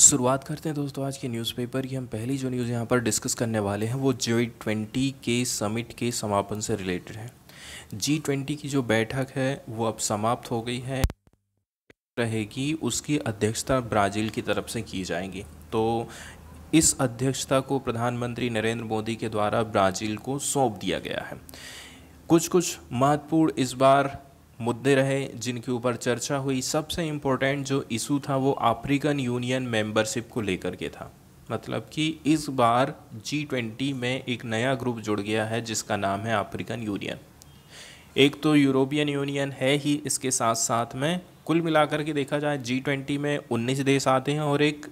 शुरुआत करते हैं दोस्तों आज के न्यूज़पेपर की हम पहली जो न्यूज़ यहाँ पर डिस्कस करने वाले हैं वो जी ट्वेंटी के समिट के समापन से रिलेटेड है जी ट्वेंटी की जो बैठक है वो अब समाप्त हो गई है रहेगी उसकी अध्यक्षता ब्राज़ील की तरफ से की जाएगी तो इस अध्यक्षता को प्रधानमंत्री नरेंद्र मोदी के द्वारा ब्राज़ील को सौंप दिया गया है कुछ कुछ महत्वपूर्ण इस बार मुद्दे रहे जिनके ऊपर चर्चा हुई सबसे इम्पोर्टेंट जो इशू था वो अफ्रीकन यूनियन मेंबरशिप को लेकर के था मतलब कि इस बार जी ट्वेंटी में एक नया ग्रुप जुड़ गया है जिसका नाम है अफ्रीकन यूनियन एक तो यूरोपियन यूनियन है ही इसके साथ साथ में कुल मिलाकर के देखा जाए जी ट्वेंटी में उन्नीस देश आते हैं और एक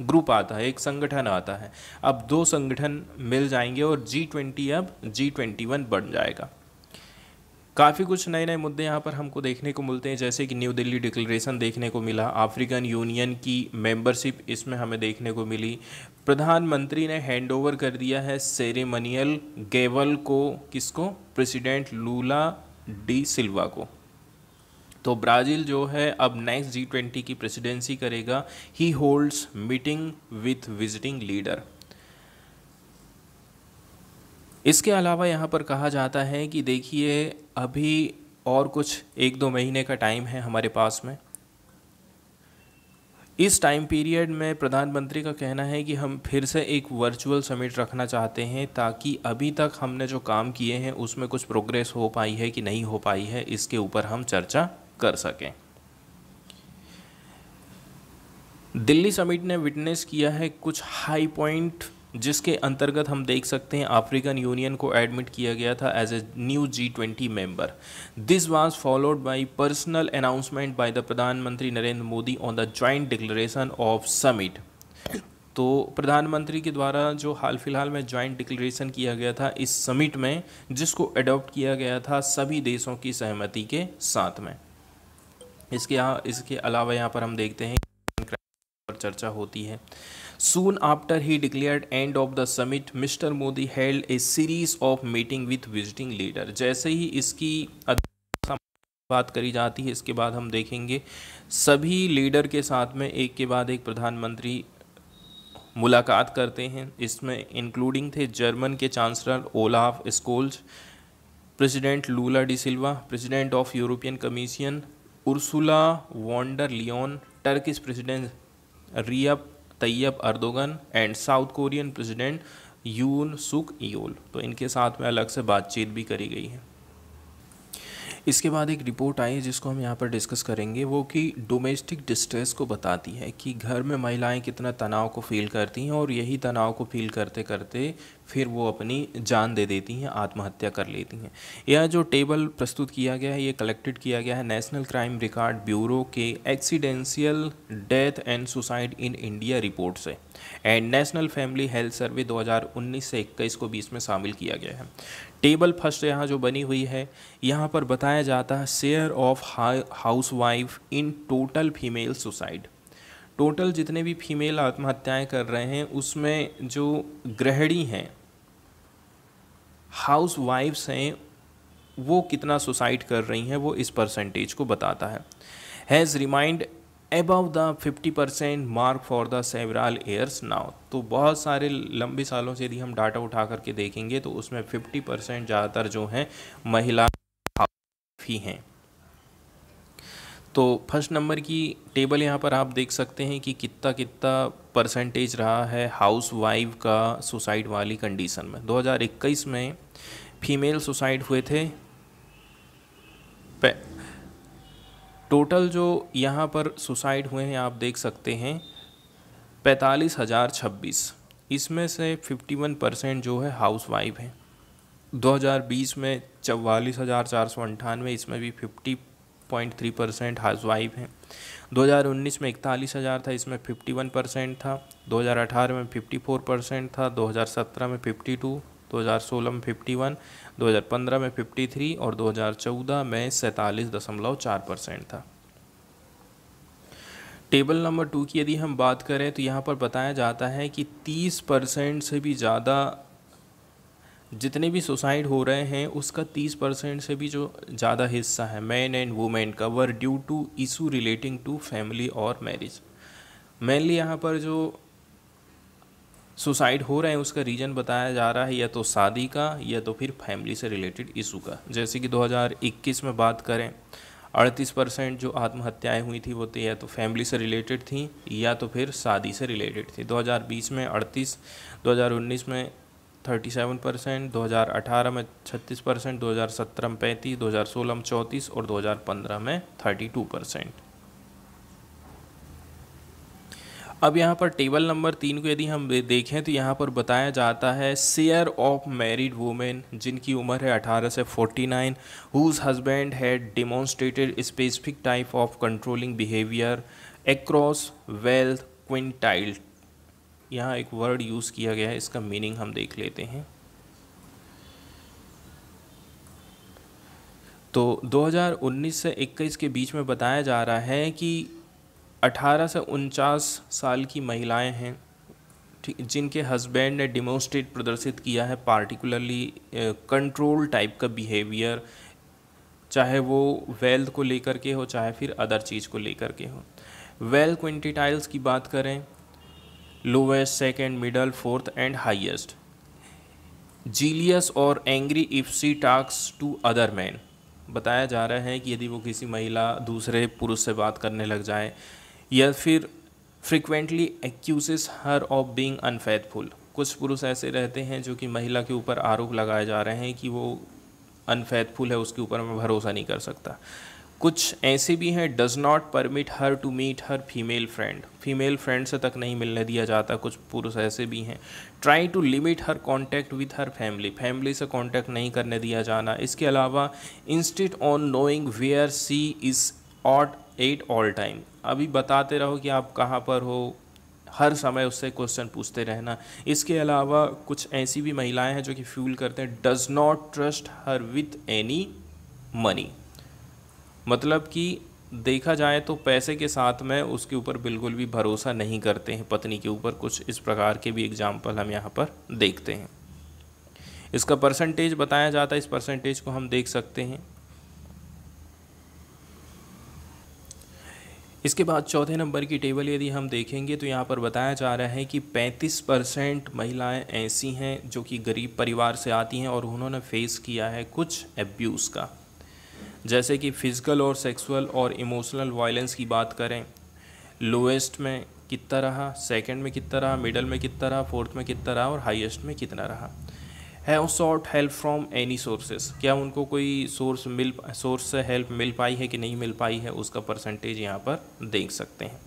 ग्रुप आता है एक संगठन आता है अब दो संगठन मिल जाएंगे और जी ट्वेंटी अब जी ट्वेंटी वन बन जाएगा काफ़ी कुछ नए नए मुद्दे यहाँ पर हमको देखने को मिलते हैं जैसे कि न्यू दिल्ली डिक्लेरेशन देखने को मिला अफ्रीकन यूनियन की मेंबरशिप इसमें हमें देखने को मिली प्रधानमंत्री ने हैंडओवर कर दिया है सेरेमनियल गेवल को किसको प्रेसिडेंट लूला डी सिल्वा को तो ब्राज़ील जो है अब नेक्स्ट जी ट्वेंटी की प्रेसिडेंसी करेगा he holds meeting with visiting leader इसके अलावा यहाँ पर कहा जाता है कि देखिए अभी और कुछ एक दो महीने का टाइम है हमारे पास में इस टाइम पीरियड में प्रधानमंत्री का कहना है कि हम फिर से एक वर्चुअल समिट रखना चाहते हैं ताकि अभी तक हमने जो काम किए हैं उसमें कुछ प्रोग्रेस हो पाई है कि नहीं हो पाई है इसके ऊपर हम चर्चा कर सकें दिल्ली समिट ने विटनेस किया है कुछ हाई पॉइंट जिसके अंतर्गत हम देख सकते हैं अफ्रीकन यूनियन को एडमिट किया गया था as a new G twenty member this was followed by personal announcement by the प्रधानमंत्री Narendra Modi on the joint declaration of summit तो प्रधानमंत्री के द्वारा जो हाल फिलहाल में ज्वाइंट डिक्लेरेशन किया गया था इस समिट में जिसको अडॉप्ट किया गया था सभी देशों की सहमति के साथ में इसके यहाँ इसके अलावा यहाँ पर हम देखते हैं पर चर्चा होती है Soon after he declared end of the summit, Mr. Modi held a series of meeting with visiting leader. जैसे ही इसकी बात करी जाती है इसके बाद हम देखेंगे सभी लीडर के साथ में एक के बाद एक प्रधानमंत्री मुलाकात करते हैं इसमें इंक्लूडिंग थे जर्मन के chancellor Olaf Scholz president Lula da Silva president of European Commission Ursula von der Leyen Turkish president Recep Tayyip Erdogan and South Korean president Yoon Suk Yol तो इनके साथ में अलग से बातचीत भी करी गई है इसके बाद एक रिपोर्ट आई जिसको हम यहाँ पर डिस्कस करेंगे वो कि डोमेस्टिक डिस्ट्रेस को बताती है कि घर में महिलाएं कितना तनाव को फील करती हैं और यही तनाव को फील करते करते फिर वो अपनी जान दे देती हैं आत्महत्या कर लेती हैं यह जो टेबल प्रस्तुत किया गया है ये कलेक्टेड किया गया है नेशनल क्राइम रिकॉर्ड ब्यूरो के accidental death and suicide in India report से and national family health survey 2019 से 21 को बीस में शामिल किया गया है टेबल फर्स्ट यहाँ जो बनी हुई है यहाँ पर बताया जाता है share of housewife in total female suicide total जितने भी फीमेल आत्महत्याएं कर रहे हैं उसमें जो गृहिणी हैं हाउस वाइफ्स हैं वो कितना सुसाइड कर रही हैं वो इस परसेंटेज को बताता है has remained above the fifty percent mark for the several years now तो बहुत सारे लंबे सालों से यदि हम डाटा उठा करके देखेंगे तो उसमें फिफ्टी परसेंट ज़्यादातर जो हैं महिला ही हैं तो फर्स्ट नंबर की टेबल यहाँ पर आप देख सकते हैं कि कितना कितना परसेंटेज रहा है हाउस वाइफ का सुसाइड वाली कंडीशन में 2021 में फीमेल सुसाइड हुए थे टोटल जो यहाँ पर सुसाइड हुए हैं आप देख सकते हैं पैंतालीस हज़ार छब्बीस इसमें से 51 परसेंट जो है हाउस वाइफ हैं 2020 में चवालीस हज़ार चार सौ अंठानवे इसमें भी fifty point three percent housewife हैं 2019 में इकतालीस हज़ार था इसमें 51 परसेंट था 2018 में 54 परसेंट था 2017 में 52 2016 में 51 2015 में 53 और 2014 में सैंतालीस दशमलव चार परसेंट था टेबल नंबर टू की यदि हम बात करें तो यहाँ पर बताया जाता है कि 30 परसेंट से भी ज़्यादा जितने भी सुसाइड हो रहे हैं उसका तीस परसेंट से भी जो ज़्यादा हिस्सा है मैन एंड वुमेन का वर due to issue relating to family और मैरिज मेनली यहाँ पर जो सुसाइड हो रहे हैं उसका रीज़न बताया जा रहा है या तो शादी का या तो फिर फैमिली से रिलेटेड इशू का जैसे कि 2021 में बात करें अड़तीस परसेंट जो आत्महत्याएं हुई थी वो थी तो या तो फैमिली से रिलेटेड थी या तो फिर शादी से रिलेटेड थी 2020 में अड़तीस 2019 में थर्टी सेवन परसेंट दो हजार अठारह में छत्तीस परसेंट दो हजार सत्रह में पैंतीस दो हजार सोलह में चौंतीस और दो हजार पंद्रह में थर्टी टू परसेंट अब यहाँ पर टेबल नंबर तीन को यदि हम देखें तो यहाँ पर बताया जाता है शेयर ऑफ मैरिड वुमेन जिनकी उम्र है 18 से 49 whose husband had demonstrated specific type of controlling behaviour across wealth quintile यहाँ एक वर्ड यूज़ किया गया है इसका मीनिंग हम देख लेते हैं तो 2019 से 21 के बीच में बताया जा रहा है कि 18 से उनचास साल की महिलाएं हैं जिनके हस्बैंड ने डिमोस्ट्रेट प्रदर्शित किया है पार्टिकुलरली कंट्रोल टाइप का बिहेवियर चाहे वो वेल्थ को लेकर के हो चाहे फिर अदर चीज़ को लेकर के हो वेल क्विंटिटाइल्स की बात करें lowest second middle fourth and highest jealous और angry if she talks to other man बताया जा रहा है कि यदि वो किसी महिला दूसरे पुरुष से बात करने लग जाए या फिर frequently accuse her of being unfaithful कुछ पुरुष ऐसे रहते हैं जो कि महिला के ऊपर आरोप लगाए जा रहे हैं कि वो अनफेथफुल है उसके ऊपर मैं भरोसा नहीं कर सकता कुछ ऐसे भी हैं does not permit her to meet her female friend female friend से तक नहीं मिलने दिया जाता कुछ पुरुष ऐसे भी हैं try to limit her contact with her family family से कॉन्टैक्ट नहीं करने दिया जाना इसके अलावा insist on knowing where she is at at all time अभी बताते रहो कि आप कहाँ पर हो हर समय उससे क्वेश्चन पूछते रहना इसके अलावा कुछ ऐसी भी महिलाएं हैं जो कि फ्यूल करते हैं does not trust her with any money मतलब कि देखा जाए तो पैसे के साथ में उसके ऊपर बिल्कुल भी भरोसा नहीं करते हैं पत्नी के ऊपर कुछ इस प्रकार के भी एग्जाम्पल हम यहाँ पर देखते हैं इसका परसेंटेज बताया जाता है इस परसेंटेज को हम देख सकते हैं इसके बाद चौथे नंबर की टेबल यदि हम देखेंगे तो यहाँ पर बताया जा रहा है कि 35 परसेंट महिलाएँ ऐसी हैं जो कि गरीब परिवार से आती हैं और उन्होंने फेस किया है कुछ एब्यूज़ का जैसे कि फ़िज़िकल और सेक्सुअल और इमोशनल वायलेंस की बात करें लोएस्ट में कितना रहा सेकंड में कितना रहा मिडल में कितना रहा फोर्थ में कितना रहा और हाईएस्ट में कितना रहा have sought help from any sources क्या उनको कोई सोर्स मिल सोर्स से हेल्प मिल पाई है कि नहीं मिल पाई है उसका परसेंटेज यहाँ पर देख सकते हैं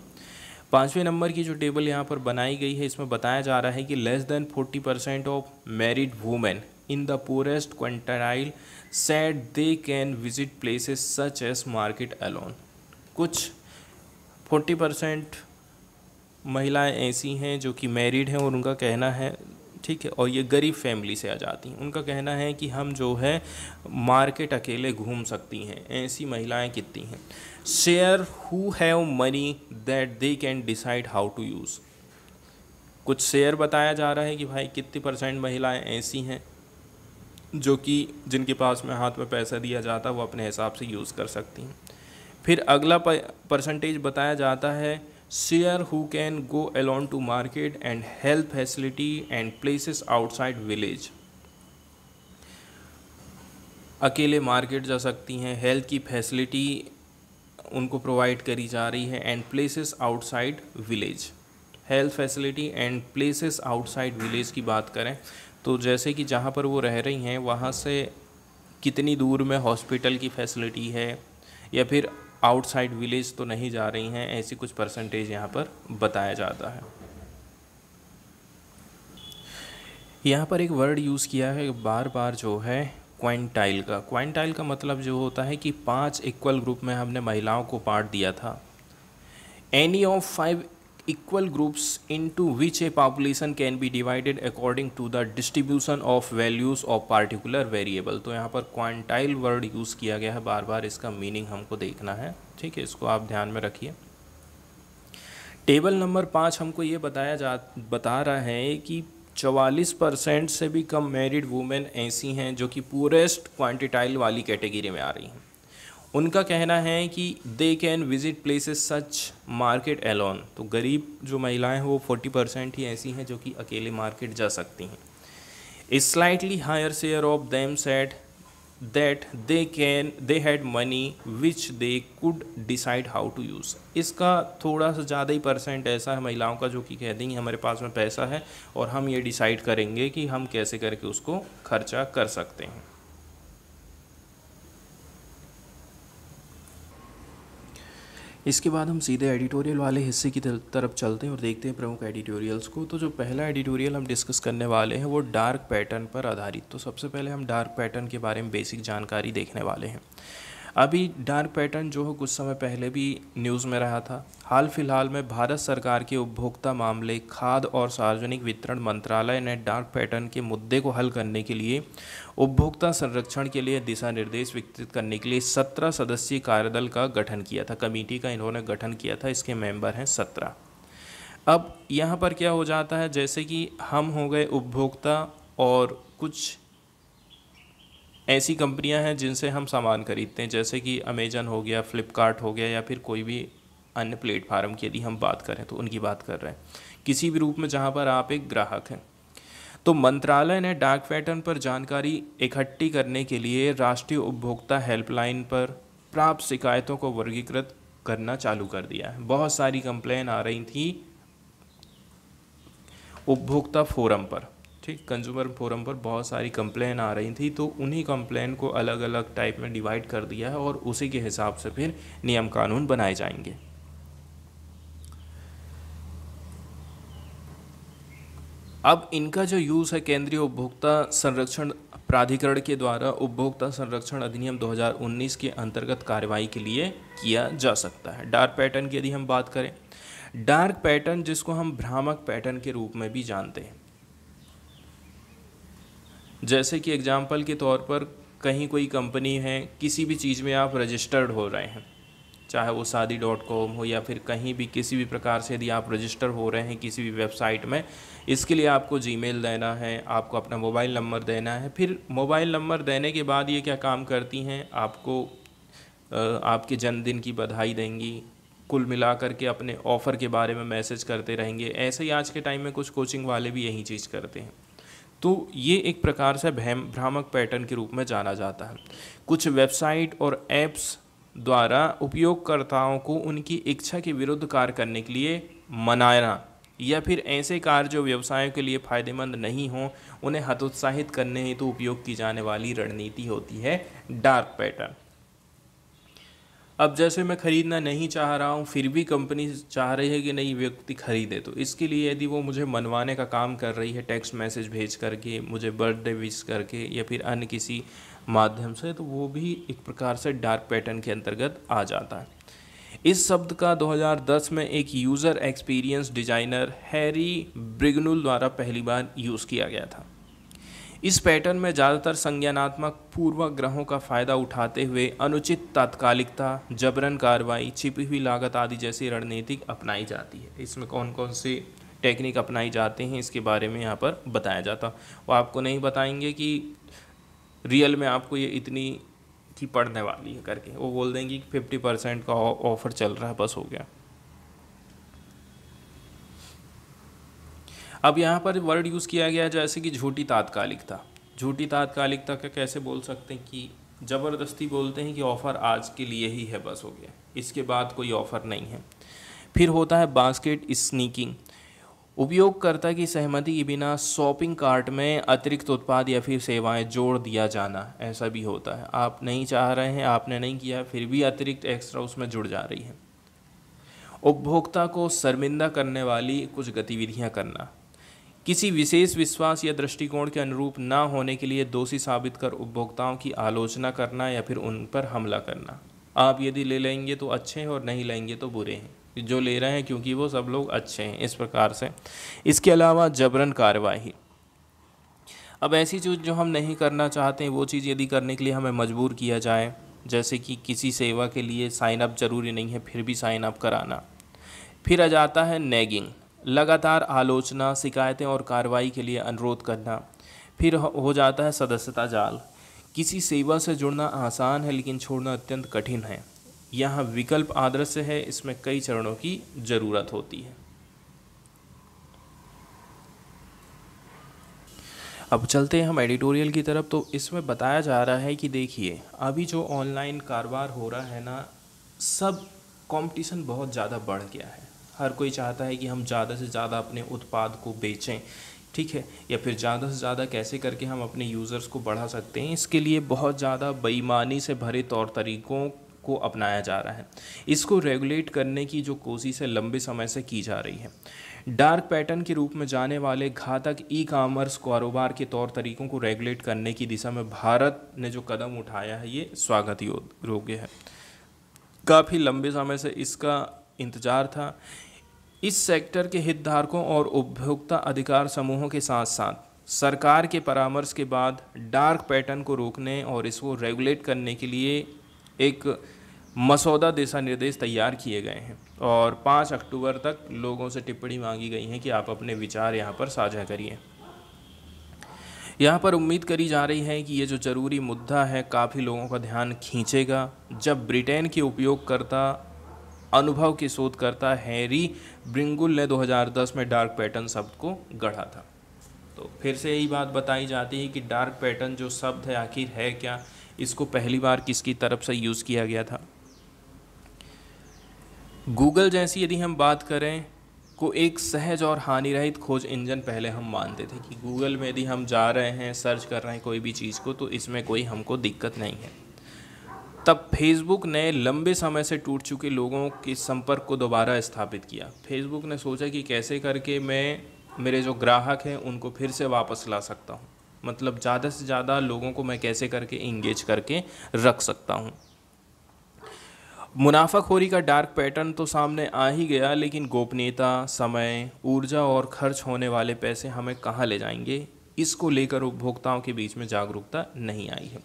पाँचवें नंबर की जो टेबल यहाँ पर बनाई गई है इसमें बताया जा रहा है कि less than forty percent of married women in the poorest quintile said they can visit places such as market alone कुछ फोर्टी परसेंट महिलाएँ ऐसी हैं जो कि मैरिड हैं और उनका कहना है ठीक है और ये गरीब फैमिली से आ जाती हैं उनका कहना है कि हम जो है मार्केट अकेले घूम सकती हैं ऐसी महिलाएं कितनी हैं share who have money that they can decide how to use कुछ शेयर बताया जा रहा है कि भाई कितनी परसेंट महिलाएं ऐसी हैं जो कि जिनके पास में हाथ में पैसा दिया जाता है वो अपने हिसाब से यूज़ कर सकती हैं फिर अगला परसेंटेज बताया जाता है share who can go alone to market and health facility and places outside village अकेले मार्केट जा सकती हैं हेल्थ की फैसिलिटी उनको प्रोवाइड करी जा रही है and places outside village health facility and places outside village की बात करें तो जैसे कि जहाँ पर वो रह रही हैं वहाँ से कितनी दूर में हॉस्पिटल की फैसिलिटी है या फिर आउटसाइड विलेज तो नहीं जा रही हैं ऐसी कुछ परसेंटेज यहाँ पर बताया जाता है यहाँ पर एक वर्ड यूज़ किया है बार बार जो है क्वेंटाइल का क्वेंटाइल का मतलब जो होता है कि पांच इक्वल ग्रुप में हमने महिलाओं को बांट दिया था any of five equal groups into which a population can be divided according to the distribution of values of particular variable तो यहाँ पर quantile word use किया गया है बार बार इसका meaning हमको देखना है ठीक है इसको आप ध्यान में रखिए टेबल नंबर पाँच हमको ये बताया जा बता रहा है कि चवालीस परसेंट से भी कम मैरिड वुमेन ऐसी हैं जो कि पूरेस्ट क्वांटिटाइल वाली कैटेगरी में आ रही हैं उनका कहना है कि they can visit places such market alone तो गरीब जो महिलाएं हैं वो फोर्टी परसेंट ही ऐसी हैं जो कि अकेले मार्केट जा सकती हैं a slightly higher share of them said that they can they had money which they could decide how to use इसका थोड़ा सा ज़्यादा ही परसेंट ऐसा है महिलाओं का जो कि कह देंगे हमारे पास में पैसा है और हम ये डिसाइड करेंगे कि हम कैसे करके उसको खर्चा कर सकते हैं इसके बाद हम सीधे एडिटोरियल वाले हिस्से की तरफ चलते हैं और देखते हैं प्रमुख एडिटोरियल्स को तो जो पहला एडिटोरियल हम डिस्कस करने वाले हैं वो डार्क पैटर्न पर आधारित तो सबसे पहले हम डार्क पैटर्न के बारे में बेसिक जानकारी देखने वाले हैं अभी डार्क पैटर्न जो है कुछ समय पहले भी न्यूज़ में रहा था हाल फिलहाल में भारत सरकार के उपभोक्ता मामले खाद और सार्वजनिक वितरण मंत्रालय ने डार्क पैटर्न के मुद्दे को हल करने के लिए उपभोक्ता संरक्षण के लिए दिशा निर्देश विकसित करने के लिए सत्रह सदस्यीय कार्यदल का गठन किया था कमेटी का इन्होंने गठन किया था इसके मेंबर हैं सत्रह अब यहाँ पर क्या हो जाता है जैसे कि हम हो गए उपभोक्ता और कुछ ऐसी कंपनियां हैं जिनसे हम सामान खरीदते हैं जैसे कि अमेजन हो गया फ्लिपकार्ट हो गया या फिर कोई भी अन्य प्लेटफार्म की यदि हम बात करें तो उनकी बात कर रहे हैं किसी भी रूप में जहाँ पर आप एक ग्राहक हैं तो मंत्रालय ने डाक पैटर्न पर जानकारी इकट्ठी करने के लिए राष्ट्रीय उपभोक्ता हेल्पलाइन पर प्राप्त शिकायतों को वर्गीकृत करना चालू कर दिया है बहुत सारी कंप्लेन आ रही थी उपभोक्ता फोरम पर ठीक कंज्यूमर फोरम पर बहुत सारी कंप्लेन आ रही थी तो उन्हीं कंप्लेन को अलग अलग टाइप में डिवाइड कर दिया है और उसी के हिसाब से फिर नियम कानून बनाए जाएंगे अब इनका जो यूज़ है केंद्रीय उपभोक्ता संरक्षण प्राधिकरण के द्वारा उपभोक्ता संरक्षण अधिनियम 2019 के अंतर्गत कार्रवाई के लिए किया जा सकता है डार्क पैटर्न की यदि हम बात करें डार्क पैटर्न जिसको हम भ्रामक पैटर्न के रूप में भी जानते हैं जैसे कि एग्ज़ाम्पल के तौर पर कहीं कोई कंपनी है किसी भी चीज़ में आप रजिस्टर्ड हो रहे हैं चाहे वो शादी डॉट कॉम हो या फिर कहीं भी किसी भी प्रकार से यदि आप रजिस्टर हो रहे हैं किसी भी वेबसाइट में इसके लिए आपको जी देना है आपको अपना मोबाइल नंबर देना है फिर मोबाइल नंबर देने के बाद ये क्या काम करती हैं आपको आपके जन्मदिन की बधाई देंगी कुल मिला करके अपने ऑफ़र के बारे में मैसेज करते रहेंगे ऐसे ही आज के टाइम में कुछ कोचिंग वाले भी यही चीज़ करते हैं तो ये एक प्रकार से भ्रम भ्रामक पैटर्न के रूप में जाना जाता है कुछ वेबसाइट और ऐप्स द्वारा उपयोगकर्ताओं को उनकी इच्छा के विरुद्ध कार्य करने के लिए मनाना या फिर ऐसे कार्य जो व्यवसायों के लिए फायदेमंद नहीं हों उन्हें हतोत्साहित करने हेतु तो उपयोग की जाने वाली रणनीति होती है डार्क पैटर्न अब जैसे मैं ख़रीदना नहीं चाह रहा हूँ फिर भी कंपनी चाह रही है कि नहीं व्यक्ति ख़रीदे तो इसके लिए यदि वो मुझे मनवाने का काम कर रही है टेक्स्ट मैसेज भेज करके मुझे बर्थडे विश करके या फिर अन्य किसी माध्यम से तो वो भी एक प्रकार से डार्क पैटर्न के अंतर्गत आ जाता है इस शब्द का 2010 में एक user experience designer Harry Brignull द्वारा पहली बार यूज़ किया गया था इस पैटर्न में ज़्यादातर संज्ञानात्मक पूर्वाग्रहों का फ़ायदा उठाते हुए अनुचित तात्कालिकता जबरन कार्रवाई छिपी हुई लागत आदि जैसी रणनीतिक अपनाई जाती है इसमें कौन कौन सी टेक्निक अपनाई जाते हैं इसके बारे में यहाँ पर बताया जाता वो आपको नहीं बताएंगे कि रियल में आपको ये इतनी की पढ़ने वाली है करके वो बोल देंगे कि फिफ्टी परसेंट का ऑफर चल रहा है बस हो गया अब यहाँ पर वर्ड यूज़ किया गया जैसे कि झूठी तात्कालिकता झूठी तात्कालिकता का कैसे बोल सकते हैं कि ज़बरदस्ती बोलते हैं कि ऑफ़र आज के लिए ही है बस हो गया इसके बाद कोई ऑफ़र नहीं है फिर होता है बास्केट स्नीकिंग उपयोगकर्ता की सहमति के बिना शॉपिंग कार्ट में अतिरिक्त उत्पाद या फिर सेवाएं जोड़ दिया जाना ऐसा भी होता है आप नहीं चाह रहे हैं आपने नहीं किया फिर भी अतिरिक्त एक्स्ट्रा उसमें जुड़ जा रही है उपभोक्ता को शर्मिंदा करने वाली कुछ गतिविधियां करना किसी विशेष विश्वास या दृष्टिकोण के अनुरूप ना होने के लिए दोषी साबित कर उपभोक्ताओं की आलोचना करना या फिर उन पर हमला करना आप यदि ले लेंगे तो अच्छे हैं और नहीं लेंगे तो बुरे हैं जो ले रहे हैं क्योंकि वो सब लोग अच्छे हैं इस प्रकार से इसके अलावा जबरन कार्रवाई अब ऐसी चीज़ जो हम नहीं करना चाहते हैं वो चीज़ यदि करने के लिए हमें मजबूर किया जाए जैसे कि किसी सेवा के लिए साइन अप जरूरी नहीं है फिर भी साइन अप कराना फिर आ जाता है नेगिंग लगातार आलोचना शिकायतें और कार्रवाई के लिए अनुरोध करना फिर हो जाता है सदस्यता जाल किसी सेवा से जुड़ना आसान है लेकिन छोड़ना अत्यंत कठिन है यह विकल्प आदर्श है इसमें कई चरणों की ज़रूरत होती है अब चलते हैं हम एडिटोरियल की तरफ तो इसमें बताया जा रहा है कि देखिए अभी जो ऑनलाइन कारोबार हो रहा है ना सब कंपटीशन बहुत ज़्यादा बढ़ गया है हर कोई चाहता है कि हम ज़्यादा से ज़्यादा अपने उत्पाद को बेचें ठीक है या फिर ज़्यादा से ज़्यादा कैसे करके हम अपने यूज़र्स को बढ़ा सकते हैं इसके लिए बहुत ज़्यादा बेईमानी से भरे तौर तरीक़ों को अपनाया जा रहा है इसको रेगुलेट करने की जो कोशिश है लंबे समय से की जा रही है डार्क पैटर्न के रूप में जाने वाले घातक ई कामर्स कारोबार के तौर तरीकों को रेगुलेट करने की दिशा में भारत ने जो कदम उठाया है ये स्वागत योग्य है काफ़ी लंबे समय से इसका इंतजार था इस सेक्टर के हितधारकों और उपभोक्ता अधिकार समूहों के साथ साथ सरकार के परामर्श के बाद डार्क पैटर्न को रोकने और इसको रेगुलेट करने के लिए एक मसौदा दिशा निर्देश तैयार किए गए हैं और 5 अक्टूबर तक लोगों से टिप्पणी मांगी गई है कि आप अपने विचार यहाँ पर साझा करिए यहाँ पर उम्मीद करी जा रही है कि ये जो ज़रूरी मुद्दा है काफ़ी लोगों का ध्यान खींचेगा जब ब्रिटेन के उपयोगकर्ता अनुभव की शोधकर्ता हैरी ब्रिंगुल ने 2010 में डार्क पैटर्न शब्द को गढ़ा था तो फिर से यही बात बताई जाती है कि डार्क पैटर्न जो शब्द है आखिर है क्या इसको पहली बार किसकी तरफ से यूज़ किया गया था गूगल जैसी यदि हम बात करें को एक सहज और हानिरहित खोज इंजन पहले हम मानते थे कि गूगल में यदि हम जा रहे हैं सर्च कर रहे हैं कोई भी चीज़ को तो इसमें कोई हमको दिक्कत नहीं है तब फेसबुक ने लंबे समय से टूट चुके लोगों के संपर्क को दोबारा स्थापित किया फेसबुक ने सोचा कि कैसे करके मैं मेरे जो ग्राहक हैं उनको फिर से वापस ला सकता हूँ मतलब ज़्यादा से ज़्यादा लोगों को मैं कैसे करके इंगेज करके रख सकता हूँ मुनाफाखोरी का डार्क पैटर्न तो सामने आ ही गया लेकिन गोपनीयता समय ऊर्जा और खर्च होने वाले पैसे हमें कहाँ ले जाएंगे इसको लेकर उपभोक्ताओं के बीच में जागरूकता नहीं आई है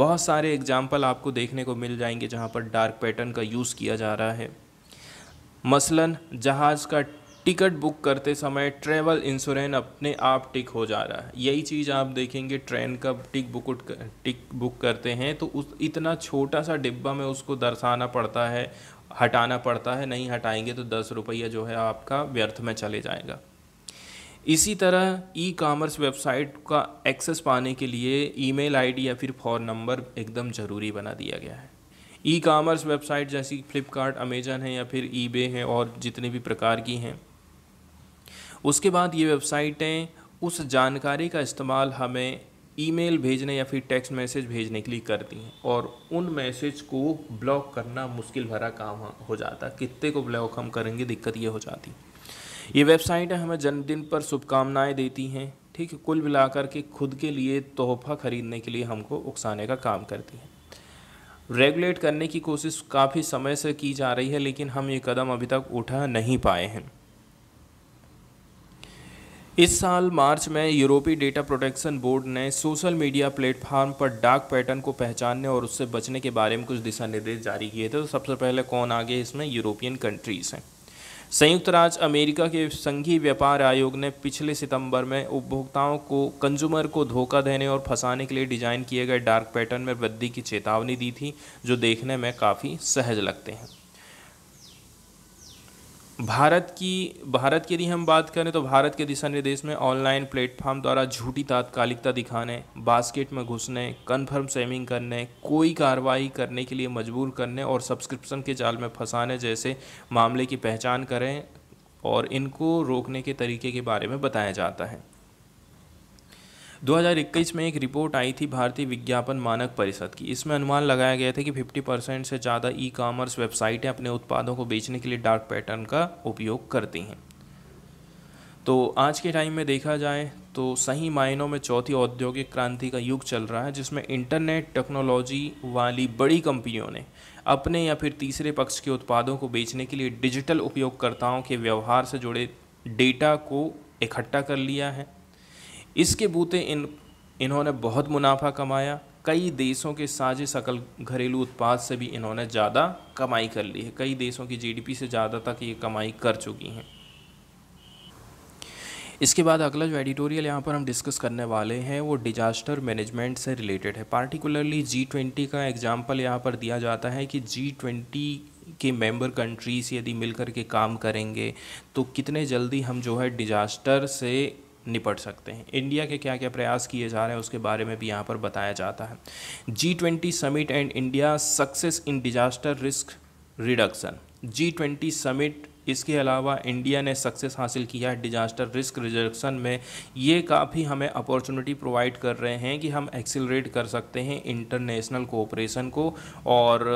बहुत सारे एग्जाम्पल आपको देखने को मिल जाएंगे जहाँ पर डार्क पैटर्न का यूज़ किया जा रहा है मसलन जहाज़ का टिकट बुक करते समय ट्रेवल इंश्योरेंस अपने आप टिक हो जा रहा है यही चीज़ आप देखेंगे ट्रेन का टिक बुक टिक बुक करते हैं तो उस इतना छोटा सा डिब्बा में उसको दर्शाना पड़ता है हटाना पड़ता है नहीं हटाएंगे तो दस रुपया जो है आपका व्यर्थ में चले जाएगा इसी तरह ई कामर्स वेबसाइट का एक्सेस पाने के लिए ईमेल आईडी या फिर फ़ोन नंबर एकदम ज़रूरी बना दिया गया है ई कामर्स वेबसाइट जैसी फ्लिपकार्ट अमेजन है या फिर ई बे है और जितने भी प्रकार की हैं उसके बाद ये वेबसाइटें उस जानकारी का इस्तेमाल हमें ईमेल भेजने या फिर टेक्स्ट मैसेज भेजने के लिए करती हैं और उन मैसेज को ब्लॉक करना मुश्किल भरा काम हो जाता कितने को ब्लॉक हम करेंगे दिक्कत ये हो जाती है ये वेबसाइट हमें जन्मदिन पर शुभकामनाएँ देती हैं ठीक है कुल मिलाकर के खुद के लिए तोहफा ख़रीदने के लिए हमको उकसाने का काम करती है रेगुलेट करने की कोशिश काफ़ी समय से की जा रही है लेकिन हम ये कदम अभी तक उठा नहीं पाए हैं इस साल मार्च में यूरोपीय डेटा प्रोटेक्शन बोर्ड ने सोशल मीडिया प्लेटफॉर्म पर डार्क पैटर्न को पहचानने और उससे बचने के बारे में कुछ दिशा निर्देश जारी किए थे तो सबसे पहले कौन आगे इसमें यूरोपियन कंट्रीज़ हैं संयुक्त राज्य अमेरिका के संघीय व्यापार आयोग ने पिछले सितंबर में उपभोक्ताओं को कंज्यूमर को धोखा देने और फंसाने के लिए डिज़ाइन किए गए डार्क पैटर्न में वृद्धि की चेतावनी दी थी जो देखने में काफ़ी सहज लगते हैं भारत की भारत की यदि हम बात करें तो भारत के दिशा निर्देश में ऑनलाइन प्लेटफॉर्म द्वारा झूठी तात्कालिकता दिखाने बास्केट में घुसने कन्फर्म सेमिंग करने कोई कार्रवाई करने के लिए मजबूर करने और सब्सक्रिप्शन के जाल में फंसाने जैसे मामले की पहचान करें और इनको रोकने के तरीके के बारे में बताया जाता है 2021 में एक रिपोर्ट आई थी भारतीय विज्ञापन मानक परिषद की इसमें अनुमान लगाया गया था कि 50 परसेंट से ज़्यादा ई कॉमर्स वेबसाइटें अपने उत्पादों को बेचने के लिए डार्क पैटर्न का उपयोग करती हैं तो आज के टाइम में देखा जाए तो सही मायनों में चौथी औद्योगिक क्रांति का युग चल रहा है जिसमें इंटरनेट टेक्नोलॉजी वाली बड़ी कंपनियों ने अपने या फिर तीसरे पक्ष के उत्पादों को बेचने के लिए डिजिटल उपयोगकर्ताओं के व्यवहार से जुड़े डेटा को इकट्ठा कर लिया है इसके बूते इन इन्होंने बहुत मुनाफा कमाया कई देशों के साझे सकल घरेलू उत्पाद से भी इन्होंने ज़्यादा कमाई कर ली है कई देशों की जीडीपी से ज़्यादा तक ये कमाई कर चुकी हैं इसके बाद अगला जो एडिटोरियल यहाँ पर हम डिस्कस करने वाले हैं वो डिजास्टर मैनेजमेंट से रिलेटेड है पार्टिकुलरली जी ट्वेंटी का एग्जाम्पल यहाँ पर दिया जाता है कि जी ट्वेंटी के मेंबर कंट्रीज़ यदि मिलकर के काम करेंगे तो कितने जल्दी हम जो है डिजास्टर से निपट सकते हैं इंडिया के क्या क्या प्रयास किए जा रहे हैं उसके बारे में भी यहाँ पर बताया जाता है G twenty summit and India success in disaster risk reduction G twenty summit इसके अलावा इंडिया ने सक्सेस हासिल किया है डिजास्टर रिस्क रिडक्शन में ये काफ़ी हमें अपॉर्चुनिटी प्रोवाइड कर रहे हैं कि हम एक्सिलरेट कर सकते हैं इंटरनेशनल कोऑपरेशन को और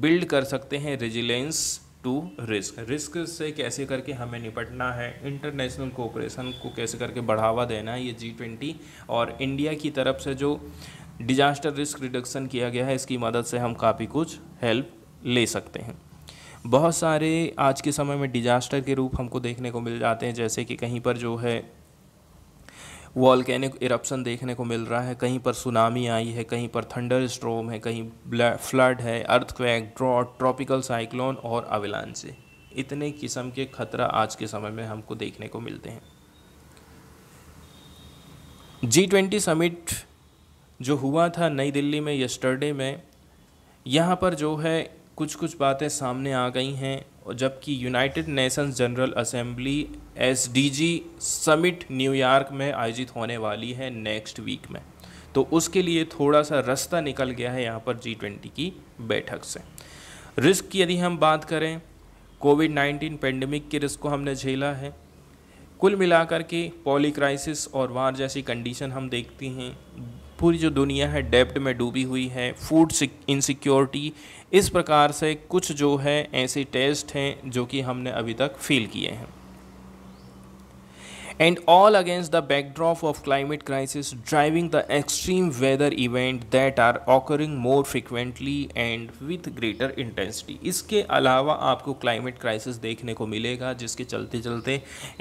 बिल्ड कर सकते हैं रेजिलेंस टू रिस्क रिस्क से कैसे करके हमें निपटना है इंटरनेशनल कोऑपरेशन को कैसे करके बढ़ावा देना है ये जी ट्वेंटी और इंडिया की तरफ से जो डिजास्टर रिस्क रिडक्शन किया गया है इसकी मदद से हम काफ़ी कुछ हेल्प ले सकते हैं बहुत सारे आज के समय में डिजास्टर के रूप हमको देखने को मिल जाते हैं जैसे कि कहीं पर जो है वॉल्केनिक इरप्शन देखने को मिल रहा है कहीं पर सुनामी आई है कहीं पर थंडर स्ट्रोम है कहीं फ्लड है अर्थक्वैक ड्रॉट ट्रॉपिकल साइक्लोन और से इतने किस्म के खतरा आज के समय में हमको देखने को मिलते हैं जी ट्वेंटी समिट जो हुआ था नई दिल्ली में यस्टरडे में यहाँ पर जो है कुछ कुछ बातें सामने आ गई हैं और जबकि यूनाइटेड नेशंस जनरल असेंबली एस समिट न्यूयॉर्क में आयोजित होने वाली है नेक्स्ट वीक में तो उसके लिए थोड़ा सा रास्ता निकल गया है यहाँ पर जी ट्वेंटी की बैठक से रिस्क की यदि हम बात करें कोविड नाइन्टीन पेंडेमिक के रिस्क को हमने झेला है कुल मिलाकर के पॉली क्राइसिस और वार जैसी कंडीशन हम देखते हैं पूरी जो दुनिया है डेप्ट में डूबी हुई है फूड इनसिक्योरिटी इस प्रकार से कुछ जो है ऐसे टेस्ट हैं जो कि हमने अभी तक फील किए हैं and all against the backdrop of climate crisis driving the extreme weather event that are occurring more frequently and with greater intensity इसके अलावा आपको क्लाइमेट क्राइसिस देखने को मिलेगा जिसके चलते चलते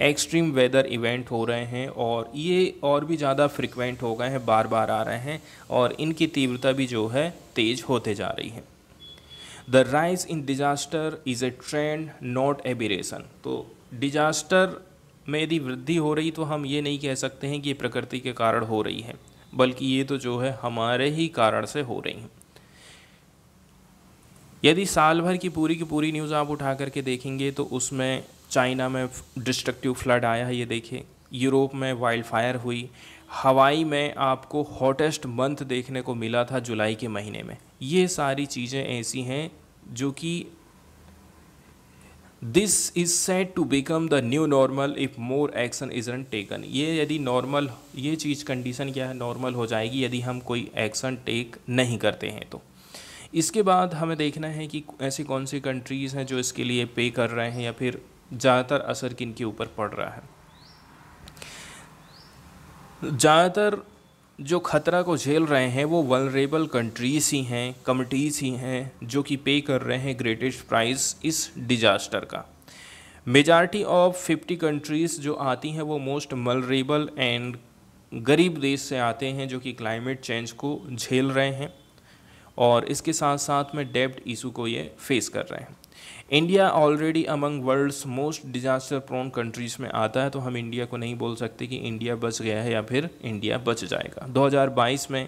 एक्सट्रीम वेदर इवेंट हो रहे हैं और ये और भी ज़्यादा फ्रिक्वेंट हो गए हैं बार बार आ रहे हैं और इनकी तीव्रता भी जो है तेज होते जा रही है the rise in disaster is a trend not aberration तो डिजास्टर में यदि वृद्धि हो रही तो हम ये नहीं कह सकते हैं कि ये प्रकृति के कारण हो रही है बल्कि ये तो जो है हमारे ही कारण से हो रही हैं यदि साल भर की पूरी की पूरी न्यूज़ आप उठा करके देखेंगे तो उसमें चाइना में डिस्ट्रक्टिव फ्लड आया है ये देखें यूरोप में वाइल्ड फायर हुई हवाई में आपको हॉटेस्ट मंथ देखने को मिला था जुलाई के महीने में ये सारी चीज़ें ऐसी हैं जो कि this is set to become the new normal if more action isn't taken ये यदि नॉर्मल ये चीज़ कंडीशन क्या है नॉर्मल हो जाएगी यदि हम कोई एक्शन टेक नहीं करते हैं तो इसके बाद हमें देखना है कि ऐसी कौन सी कंट्रीज़ हैं जो इसके लिए पे कर रहे हैं या फिर ज़्यादातर असर किन के ऊपर पड़ रहा है ज़्यादातर जो ख़तरा को झेल रहे हैं वो वनरेबल कंट्रीज़ ही हैं कमिटीज़ ही हैं जो कि पे कर रहे हैं ग्रेटेस्ट प्राइस इस डिजास्टर का मेजॉरिटी ऑफ 50 कंट्रीज़ जो आती हैं वो मोस्ट मलरेबल एंड गरीब देश से आते हैं जो कि क्लाइमेट चेंज को झेल रहे हैं और इसके साथ साथ में डेब्ट इशू को ये फेस कर रहे हैं India already among world's most disaster prone countries में आता है तो हम इंडिया को नहीं बोल सकते कि इंडिया बच गया है या फिर इंडिया बच जाएगा 2022 में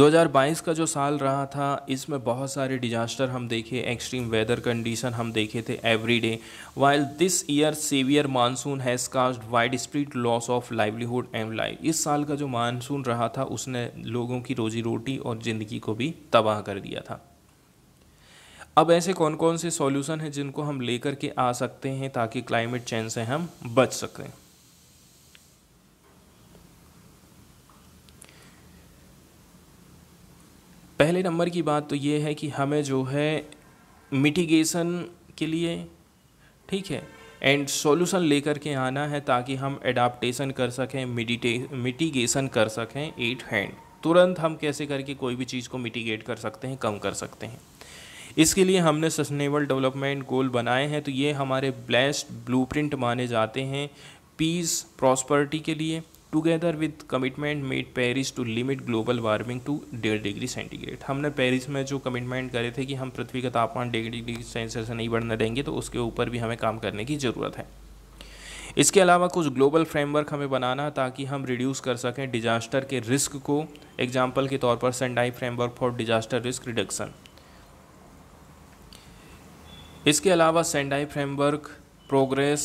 2022 का जो साल रहा था इसमें बहुत सारे डिजास्टर हम देखे एक्सट्रीम वेदर कंडीशन हम देखे थे every day while this year severe monsoon has caused widespread loss of livelihood and life इस साल का जो मानसून रहा था उसने लोगों की रोजी रोटी और ज़िंदगी को भी तबाह कर दिया था अब ऐसे कौन कौन से सॉल्यूशन हैं जिनको हम लेकर के आ सकते हैं ताकि क्लाइमेट चेंज से हम बच सकें पहले नंबर की बात तो ये है कि हमें जो है मिटिगेशन के लिए ठीक है एंड सॉल्यूशन लेकर के आना है ताकि हम एडाप्टेशन कर सकें मिडिटे मिटिगेशन कर सकें एट हैंड तुरंत हम कैसे करके कोई भी चीज़ को मिटिगेट कर सकते हैं कम कर सकते हैं इसके लिए हमने सस्टेनेबल डेवलपमेंट गोल बनाए हैं तो ये हमारे बेस्ट ब्लू माने जाते हैं पीस प्रॉस्पर्टी के लिए together with commitment made Paris to limit global warming to डेढ़ डिग्री सेंटीग्रेड हमने पेरिस में जो कमिटमेंट करे थे कि हम पृथ्वी का तापमान डेढ़ डिग्री सेंसियस से नहीं बढ़ने देंगे तो उसके ऊपर भी हमें काम करने की ज़रूरत है इसके अलावा कुछ ग्लोबल फ्रेमवर्क हमें बनाना ताकि हम रिड्यूस कर सकें डिजास्टर के रिस्क को एग्जाम्पल के तौर पर Sendai framework for disaster risk reduction इसके अलावा सेंडाई फ्रेमवर्क प्रोग्रेस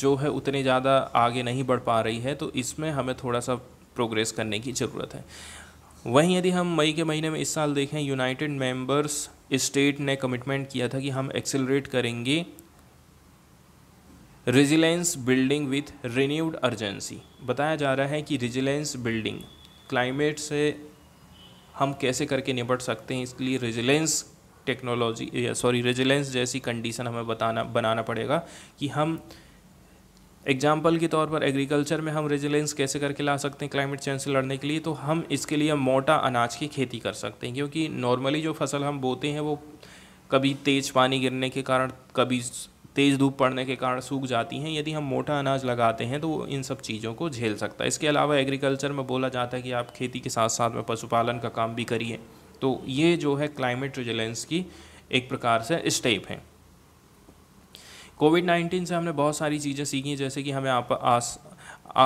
जो है उतनी ज़्यादा आगे नहीं बढ़ पा रही है तो इसमें हमें थोड़ा सा प्रोग्रेस करने की ज़रूरत है वहीं यदि हम मई के महीने में इस साल देखें यूनाइटेड मेंबर्स स्टेट ने कमिटमेंट किया था कि हम एक्सेलरेट करेंगे resilience building with renewed urgency बताया जा रहा है कि रिजिलेंस बिल्डिंग क्लाइमेट से हम कैसे करके निपट सकते हैं इसके लिए रिजिलेंस टेक्नोलॉजी सॉरी रेजिलेंस जैसी कंडीशन हमें बताना बनाना पड़ेगा कि हम एग्जाम्पल के तौर पर एग्रीकल्चर में हम रेजिलेंस कैसे करके ला सकते हैं क्लाइमेट चेंज से लड़ने के लिए तो हम इसके लिए मोटा अनाज की खेती कर सकते हैं क्योंकि नॉर्मली जो फसल हम बोते हैं वो कभी तेज़ पानी गिरने के कारण कभी तेज़ धूप पड़ने के कारण सूख जाती हैं यदि हम मोटा अनाज लगाते हैं तो वो इन सब चीज़ों को झेल सकता है इसके अलावा एग्रीकल्चर में बोला जाता है कि आप खेती के साथ साथ में पशुपालन का काम भी करिए तो ये जो है क्लाइमेट रिजिलेंस की एक प्रकार से स्टेप है कोविड नाइन्टीन से हमने बहुत सारी चीज़ें सीखी जैसे कि हमें आप, आस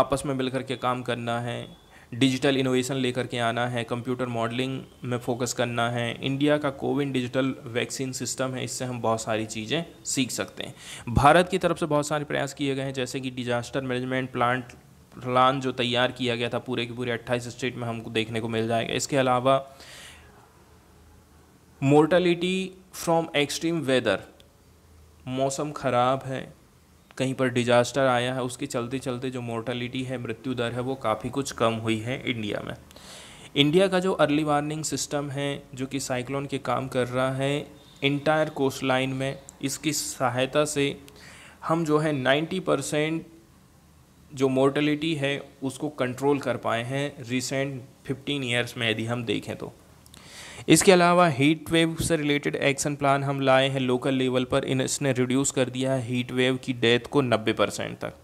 आपस में मिलकर के काम करना है डिजिटल इनोवेशन लेकर के आना है कंप्यूटर मॉडलिंग में फोकस करना है इंडिया का कोविन डिजिटल वैक्सीन सिस्टम है इससे हम बहुत सारी चीज़ें सीख सकते हैं भारत की तरफ से बहुत सारे प्रयास किए गए हैं जैसे कि डिजास्टर मैनेजमेंट प्लांट प्लान जो तैयार किया गया था पूरे के पूरे अट्ठाईस स्टेट में हमको देखने को मिल जाएगा इसके अलावा मोर्टलिटी फ्रॉम एक्सट्रीम वेदर मौसम ख़राब है कहीं पर डिजास्टर आया है उसके चलते चलते जो मोर्टलिटी है मृत्यु दर है वो काफ़ी कुछ कम हुई है इंडिया में इंडिया का जो अर्ली वार्निंग सिस्टम है जो कि साइक्लोन के काम कर रहा है इंटायर कोस्ट लाइन में इसकी सहायता से हम जो है 90 परसेंट जो मोर्टलिटी है उसको कंट्रोल कर पाए हैं रिसेंट 15 ईयर्स में यदि हम देखें तो इसके अलावा हीट वेव से रिलेटेड एक्शन प्लान हम लाए हैं लोकल लेवल पर इन इसने रिड्यूस कर दिया है हीट वेव की डेथ को 90 परसेंट तक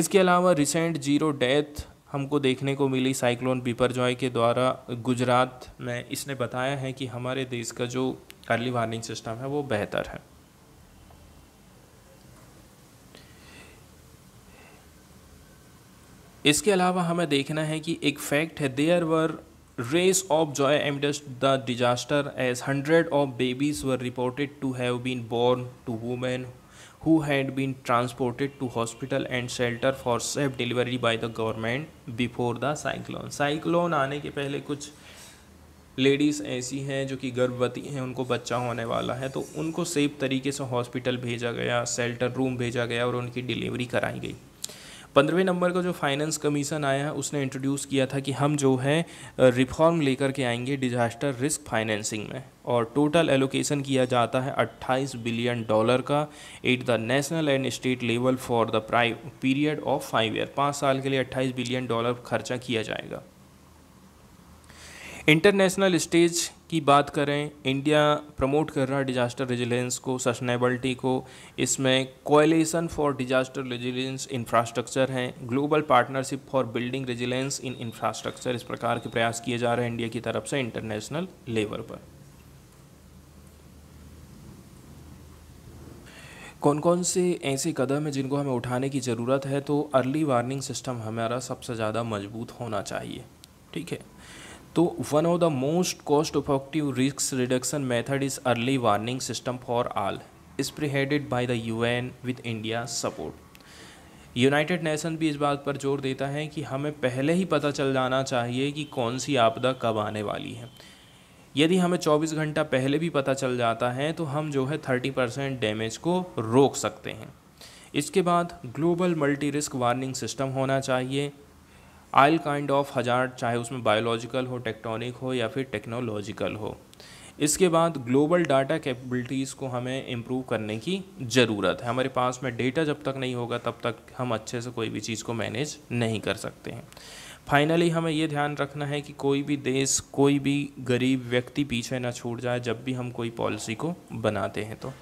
इसके अलावा रिसेंट जीरो डेथ हमको देखने को मिली साइक्लोन पिपरजॉय के द्वारा गुजरात में इसने बताया है कि हमारे देश का जो अर्ली वार्निंग सिस्टम है वो बेहतर है इसके अलावा हमें देखना है कि एक फैक्ट है there were rays of joy amidst the disaster as hundreds of babies were reported to have been born to women who had been transported to hospital and shelter for safe delivery by the government before the cyclone cyclone आने के पहले कुछ ladies ऐसी हैं जो कि गर्भवती हैं उनको बच्चा होने वाला है तो उनको सेफ तरीके से हॉस्पिटल भेजा गया शेल्टर रूम भेजा गया और उनकी डिलीवरी कराई गई पंद्रहवें नंबर का जो फाइनेंस कमीशन आया है उसने इंट्रोड्यूस किया था कि हम जो है रिफॉर्म लेकर के आएंगे डिजास्टर रिस्क फाइनेंसिंग में और टोटल एलोकेशन किया जाता है 28 बिलियन डॉलर का at the national and state level for the prior period of five year पाँच साल के लिए 28 बिलियन डॉलर खर्चा किया जाएगा इंटरनेशनल स्टेज की बात करें इंडिया प्रमोट कर रहा है डिजास्टर रेजिलेंस को सस्टेनेबलिटी को इसमें coalition for disaster resilience infrastructure हैं global partnership for building resilience in infrastructure इस प्रकार के प्रयास किए जा रहे हैं इंडिया की तरफ से इंटरनेशनल लेवल पर कौन कौन से ऐसे कदम हैं जिनको हमें उठाने की ज़रूरत है तो अर्ली वार्निंग सिस्टम हमारा सबसे ज़्यादा मजबूत होना चाहिए ठीक है तो one of the most cost effective risk reduction method is early warning system for all spearheaded by the UN with India support United Nation भी इस बात पर जोर देता है कि हमें पहले ही पता चल जाना चाहिए कि कौन सी आपदा कब आने वाली है यदि हमें 24 घंटा पहले भी पता चल जाता है तो हम जो है 30 परसेंट डैमेज को रोक सकते हैं इसके बाद global multi risk warning system होना चाहिए आयल काइंड ऑफ हज़ार चाहे उसमें बायोलॉजिकल हो टेक्टोनिक हो या फिर टेक्नोलॉजिकल हो इसके बाद ग्लोबल डाटा कैपेबिलिटीज़ को हमें इम्प्रूव करने की ज़रूरत है हमारे पास में डेटा जब तक नहीं होगा तब तक हम अच्छे से कोई भी चीज़ को मैनेज नहीं कर सकते हैं फाइनली हमें ये ध्यान रखना है कि कोई भी देश कोई भी गरीब व्यक्ति पीछे ना छूट जाए जब भी हम कोई पॉलिसी को बनाते हैं तो